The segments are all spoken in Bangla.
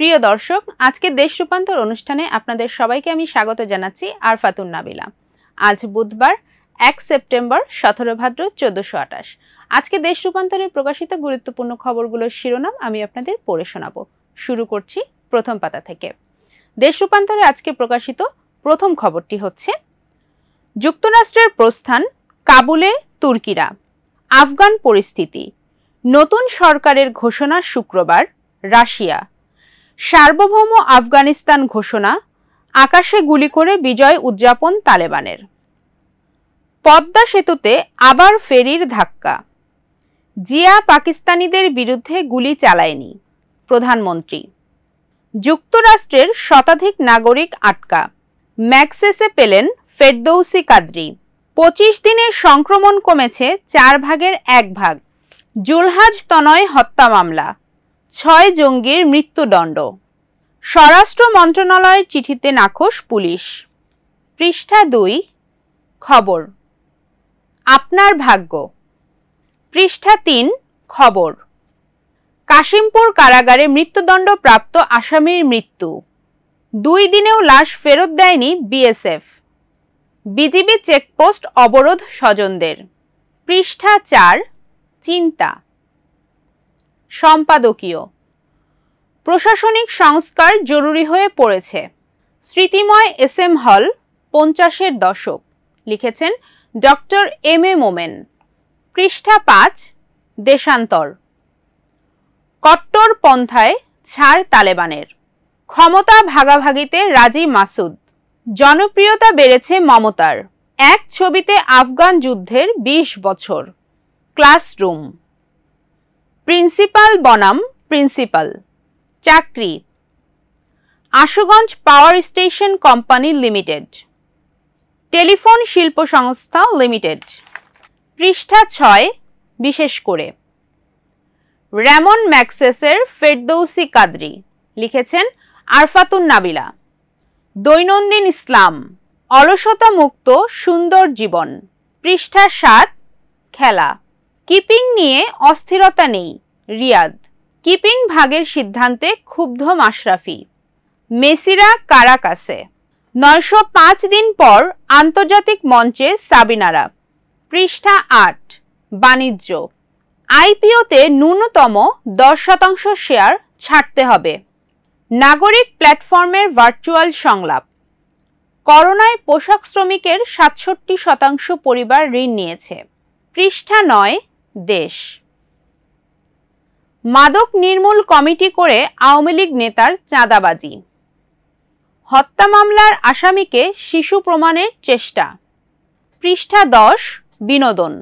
প্রিয় দর্শক আজকে দেশ রূপান্তর অনুষ্ঠানে আপনাদের সবাইকে আমি স্বাগত জানাচ্ছি আরফাতুন নাবিলা আজ বুধবার এক সেপ্টেম্বর সতেরো ভাদ্র চোদ্দশো আটাশ আজকে দেশ রূপান্তরে প্রকাশিত গুরুত্বপূর্ণ খবরগুলোর শিরোনাম আমি আপনাদের পড়ে শোনাব শুরু করছি প্রথম পাতা থেকে দেশ রূপান্তরে আজকে প্রকাশিত প্রথম খবরটি হচ্ছে যুক্তরাষ্ট্রের প্রস্থান কাবুলে তুর্কিরা আফগান পরিস্থিতি নতুন সরকারের ঘোষণা শুক্রবার রাশিয়া সার্বভৌম আফগানিস্তান ঘোষণা আকাশে গুলি করে বিজয় উদযাপন তালেবানের পদ্মা সেতুতে আবার ফেরির ধাক্কা জিয়া পাকিস্তানিদের বিরুদ্ধে গুলি চালায়নি প্রধানমন্ত্রী যুক্তরাষ্ট্রের শতাধিক নাগরিক আটকা ম্যাক্সেসে পেলেন ফেরদৌসি কাদ্রি পঁচিশ দিনে সংক্রমণ কমেছে চার ভাগের এক ভাগ জুলহাজ তনয় হত্যা মামলা ছয় জঙ্গির মৃত্যুদণ্ড স্বরাষ্ট্র মন্ত্রণালয়ের চিঠিতে নাখোশ পুলিশ পৃষ্ঠা দুই খবর আপনার ভাগ্য পৃষ্ঠা তিন খবর কাশিমপুর কারাগারে মৃত্যুদণ্ড প্রাপ্ত আসামির মৃত্যু দুই দিনেও লাশ ফেরত দেয়নি বিএসএফ বিজিবি চেকপোস্ট অবরোধ স্বজনদের পৃষ্ঠা চার চিন্তা সম্পাদকীয় প্রশাসনিক সংস্কার জরুরি হয়ে পড়েছে স্মৃতিময় এস এম হল পঞ্চাশের দশক লিখেছেন ডক্টর এম এ মোমেন পৃষ্ঠা পাঁচ দেশান্তর কট্টর পন্থায় ছাড় তালেবানের ক্ষমতা ভাগাভাগিতে রাজি মাসুদ জনপ্রিয়তা বেড়েছে মমতার এক ছবিতে আফগান যুদ্ধের ২০ বছর ক্লাসরুম প্রিন্সিপাল বনাম প্রিন্সিপাল চাকরি Ashuganj power station company limited telephone শিল্প সংস্থা লিমিটেড পৃষ্ঠা ছয় বিশেষ করে রেমন ম্যাক্সেসের ফেরদৌসি কাদরি লিখেছেন আরফাতুন নাবিলা দৈনন্দিন ইসলাম অলসতা মুক্ত সুন্দর জীবন পৃষ্ঠা সাত খেলা কিপিং নিয়ে অস্থিরতা নেই রিয়াদ কিপিং ভাগের সিদ্ধান্তে ক্ষুব্ধ মাশরাফি মেসিরা কারাকাসে নয়শো পাঁচ দিন পর আন্তর্জাতিক মঞ্চে সাবিনারা পৃষ্ঠা আট বাণিজ্য আইপিওতে ন্যূনতম দশ শতাংশ শেয়ার ছাড়তে হবে নাগরিক প্ল্যাটফর্মের ভার্চুয়াল সংলাপ করোনায় পোশাক শ্রমিকের সাতষট্টি শতাংশ পরিবার ঋণ নিয়েছে পৃষ্ঠা নয় দেশ মাদক নির্মূল কমিটি করে আওয়ামী লীগ নেতার চাঁদাবাজি হত্যা মামলার আসামিকে শিশু প্রমাণের চেষ্টা পৃষ্ঠা দশ বিনোদন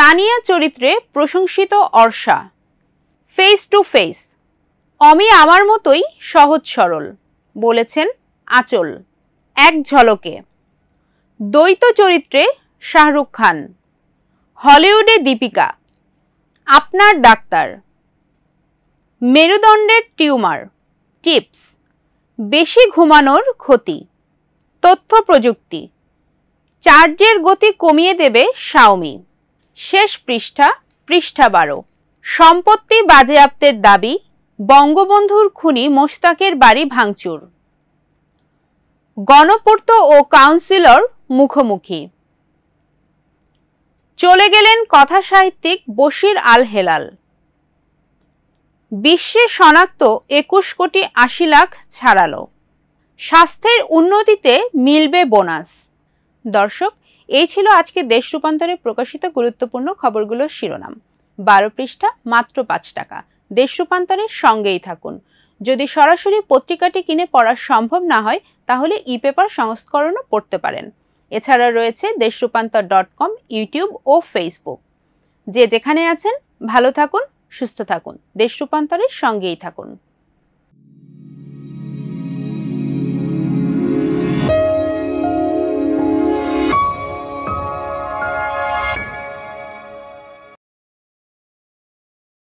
তানিয়া চরিত্রে প্রশংসিত Orsha face to face Omi আমার মতোই সহজ সরল বলেছেন আচল এক ঝলকে দ্বৈত চরিত্রে শাহরুখ খান হলিউডে দীপিকা আপনার ডাক্তার মেরুদণ্ডের টিউমার টিপস বেশি ঘুমানোর ক্ষতি তথ্য প্রযুক্তি চার্জের গতি কমিয়ে দেবে শাওমি শেষ পৃষ্ঠা পৃষ্ঠা বারো সম্পত্তি বাজেয়াপ্তের দাবি বঙ্গবন্ধুর খুনি মোশতাকের বাড়ি ভাঙচুর গণপূর্ত ও কাউন্সিলর মুখোমুখি চলে গেলেন কথা সাহিত্যিক বশির আল হেলাল বিশ্বে শনাক্ত একুশ কোটি আশি লাখ ছাড়ালো স্বাস্থ্যের উন্নতিতে মিলবে বোনাস দর্শক এই ছিল আজকে দেশ রূপান্তরে প্রকাশিত গুরুত্বপূর্ণ খবরগুলোর শিরোনাম বারো পৃষ্ঠা মাত্র পাঁচ টাকা দেশ রূপান্তরের সঙ্গেই থাকুন যদি সরাসরি পত্রিকাটি কিনে পড়া সম্ভব না হয় তাহলে ই পেপার সংস্করণও পড়তে পারেন এছাড়া রয়েছে Desh Rupantor dot com YouTube ও ফেসবুক যে যেখানে আছেন ভালো থাকুন সুস্থ থাকুন দেশ রূপান্তরের সঙ্গেই থাকুন